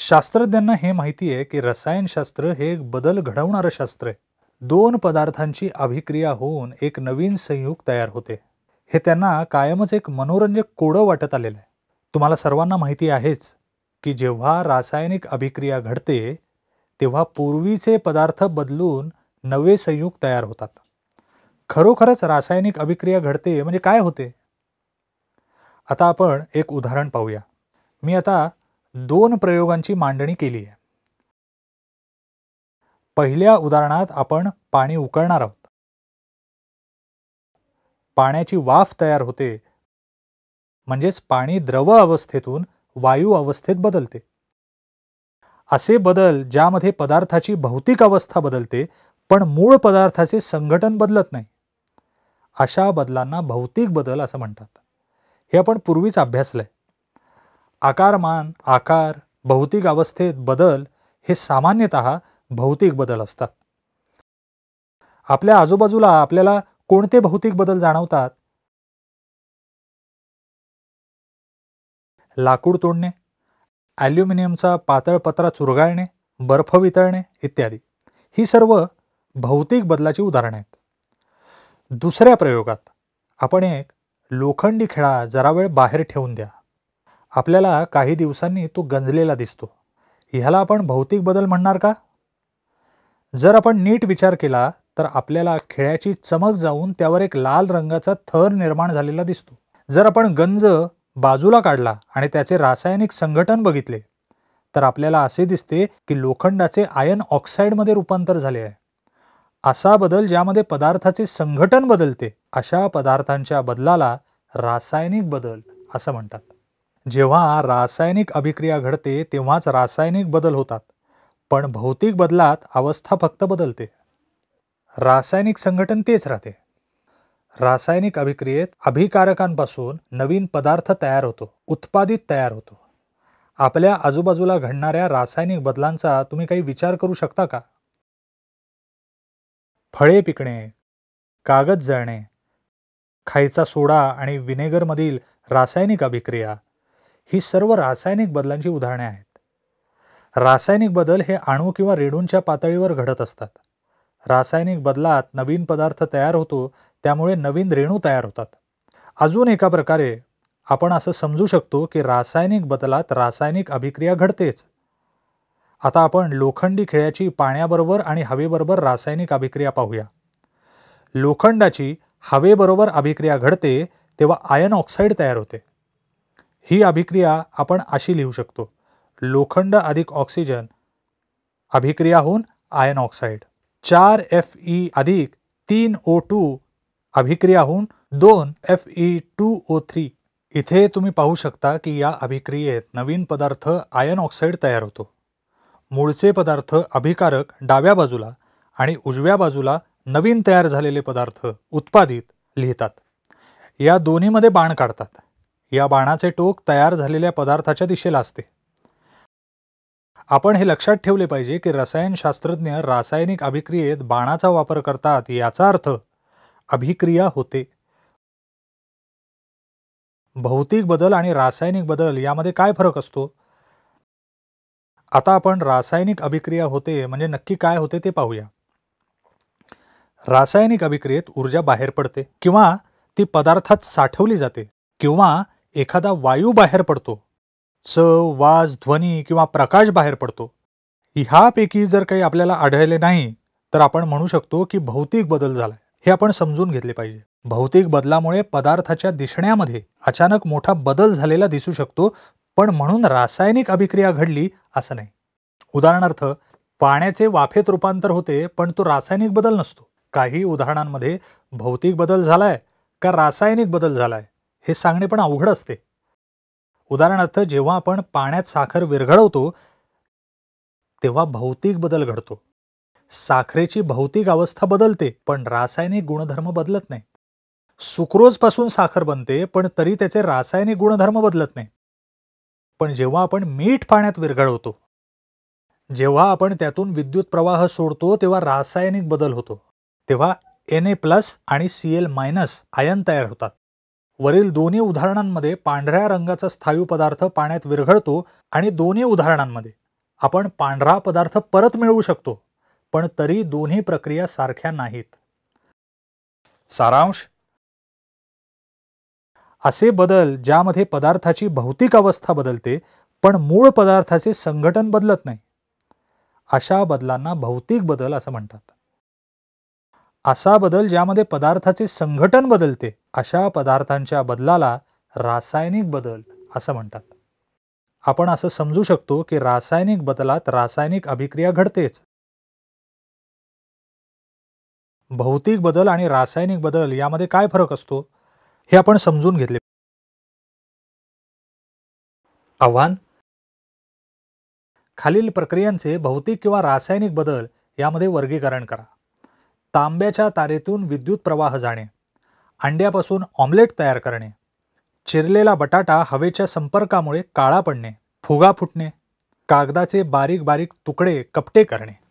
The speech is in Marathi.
शास्त्रज्ञांना हे माहिती आहे की रसायनशास्त्र हे एक बदल घडवणारं शास्त्र आहे दोन पदार्थांची अभिक्रिया होऊन एक नवीन संयुग तयार होते हे त्यांना कायमच एक मनोरंजक कोडं वाटत आलेलं आहे तुम्हाला सर्वांना माहिती आहेच की जेव्हा रासायनिक अभिक्रिया घडते तेव्हा पूर्वीचे पदार्थ बदलून नवे संयुग तयार होतात खरोखरच रासायनिक अभिक्रिया घडते म्हणजे काय होते आता आपण एक उदाहरण पाहूया मी आता दोन प्रयोगांची मांडणी केली आहे पहिल्या उदाहरणात आपण पाणी उकळणार आहोत पाण्याची वाफ तयार होते म्हणजेच पाणी द्रव अवस्थेतून वायू अवस्थेत बदलते असे बदल ज्यामध्ये पदार्थाची भौतिक अवस्था बदलते पण मूळ पदार्थाचे संघटन बदलत नाही अशा बदलांना भौतिक बदल असं म्हणतात हे आपण पूर्वीच अभ्यासलंय आकारमान आकार भौतिक अवस्थेत बदल हे सामान्यत भौतिक बदल असतात आपल्या आजूबाजूला आपल्याला कोणते भौतिक बदल जाणवतात लाकूड तोडणे ॲल्युमिनियमचा पातळ पत्रा चुरगाळणे बर्फ वितळणे इत्यादी ही सर्व भौतिक बदलाची उदाहरणं आहेत दुसऱ्या प्रयोगात आपण एक लोखंडी खेळा जरा वेळ बाहेर ठेवून द्या आपल्याला काही दिवसांनी तो गंजलेला दिसतो ह्याला आपण भौतिक बदल म्हणणार का जर आपण नीट विचार केला तर आपल्याला खेळ्याची चमक जाऊन त्यावर एक लाल रंगाचा थर निर्माण झालेला दिसतो जर आपण गंज बाजूला काढला आणि त्याचे रासायनिक संघटन बघितले तर आपल्याला असे दिसते की लोखंडाचे आयन ऑक्साईडमध्ये रूपांतर झाले आहे असा बदल ज्यामध्ये पदार्थाचे संघटन बदलते अशा पदार्थांच्या बदलाला रासायनिक बदल असं म्हणतात जेव्हा रासायनिक अभिक्रिया घडते तेव्हाच रासायनिक बदल होतात पण भौतिक बदलात अवस्था फक्त बदलते रासायनिक संघटन तेच राहते रासायनिक अभिक्रियेत अभिकारकांपासून नवीन पदार्थ तयार होतो उत्पादित तयार होतो आपल्या आजूबाजूला घडणाऱ्या रासायनिक बदलांचा तुम्ही काही विचार करू शकता का फळे पिकणे कागद जळणे खायचा सोडा आणि विनेगरमधील रासायनिक अभिक्रिया ही सर्व रासायनिक बदलांची उदाहरणे आहेत रासायनिक बदल हे अणू किंवा रेणूंच्या पातळीवर घडत असतात रासायनिक बदलात नवीन पदार्थ तयार होतो त्यामुळे नवीन रेणू तयार होतात अजून एका प्रकारे आपण असं समजू शकतो की रासायनिक बदलात रासायनिक अभिक्रिया घडतेच आता आपण लोखंडी खेळ्याची पाण्याबरोबर आणि हवेबरोबर रासायनिक अभिक्रिया पाहूया लोखंडाची हवेबरोबर अभिक्रिया घडते तेव्हा आयन ऑक्साईड तयार होते ही अभिक्रिया आपण अशी लिहू शकतो लोखंड अधिक ऑक्सिजन अभिक्रिया होऊन आयन ऑक्साईड चार एफ ई अधिक तीन ओ टू अभिक्रिया होऊन दोन F E two O three इथे तुम्ही पाहू शकता की या अभिक्रियेत नवीन पदार्थ आयन ऑक्साईड तयार होतो मूळचे पदार्थ अभिकारक डाव्या बाजूला आणि उजव्या बाजूला नवीन तयार झालेले पदार्थ उत्पादित लिहितात या दोन्हीमध्ये बाण काढतात या बाणाचे टोक तयार झालेल्या पदार्थाच्या दिशेला असते आपण हे लक्षात ठेवले पाहिजे की रसायनशास्त्रज्ञ रासायनिक अभिक्रियेत बाणाचा वापर करतात याचा अर्थ अभिक्रिया होते भौतिक बदल आणि रासायनिक बदल यामध्ये काय फरक असतो आता आपण रासायनिक अभिक्रिया होते म्हणजे नक्की काय होते ते पाहूया रासायनिक अभिक्रियेत ऊर्जा बाहेर पडते किंवा ती पदार्थात साठवली जाते किंवा एखादा वायू बाहेर पडतो चव वाज ध्वनी किंवा प्रकाश बाहेर पडतो ह्यापैकी जर काही आपल्याला आढळले नाही तर आपण म्हणू शकतो की भौतिक बदल झालाय हे आपण समजून घेतले पाहिजे भौतिक बदलामुळे पदार्थाच्या दिसण्यामध्ये अचानक मोठा बदल झालेला दिसू शकतो पण म्हणून रासायनिक अभिक्रिया घडली असं नाही उदाहरणार्थ पाण्याचे वाफेत रूपांतर होते पण तो रासायनिक बदल नसतो काही उदाहरणांमध्ये भौतिक बदल झालाय का रासायनिक बदल झालाय हे सांगणे पण अवघड असते उदाहरणार्थ जेव्हा आपण पाण्यात साखर विरघळवतो तेव्हा भौतिक बदल घडतो साखरेची भौतिक अवस्था बदलते पण रासायनिक गुणधर्म बदलत नाही सुक्रोज पासून साखर बनते पण तरी त्याचे रासायनिक गुणधर्म बदलत नाही पण जेव्हा आपण मीठ पाण्यात विरघळवतो जेव्हा आपण त्यातून विद्युत प्रवाह सोडतो तेव्हा रासायनिक बदल होतो तेव्हा एन ए प्लस आणि सी एल मायनस आयन तयार होतात वरील दोन्ही उदाहरणांमध्ये पांढऱ्या रंगाचा स्थायू पदार्थ पाण्यात विरघळतो आणि दोन्ही उदाहरणांमध्ये आपण पांढरा पदार्थ परत मिळवू शकतो पण तरी दोन्ही प्रक्रिया सारख्या नाहीत सारांश असे बदल ज्यामध्ये पदार्थाची भौतिक अवस्था बदलते पण मूळ पदार्थाचे संघटन बदलत नाही अशा बदलांना भौतिक बदल असं म्हणतात असा बदल ज्यामध्ये पदार्थाचे संघटन बदलते अशा पदार्थांच्या बदलाला रासायनिक बदल असं म्हणतात आपण असं समजू शकतो की रासायनिक बदलात रासायनिक अभिक्रिया घडतेच भौतिक बदल आणि रासायनिक बदल यामध्ये काय फरक असतो हे आपण समजून घेतले आव्हान खालील प्रक्रियांचे भौतिक किंवा रासायनिक बदल यामध्ये वर्गीकरण करा तांब्याच्या तारेतून विद्युत प्रवाह जाणे अंड्यापासून ऑमलेट तयार करणे चिरलेला बटाटा हवेच्या संपर्कामुळे काळा पडणे फुगा फुटणे कागदाचे बारीक बारीक तुकडे कपटे करणे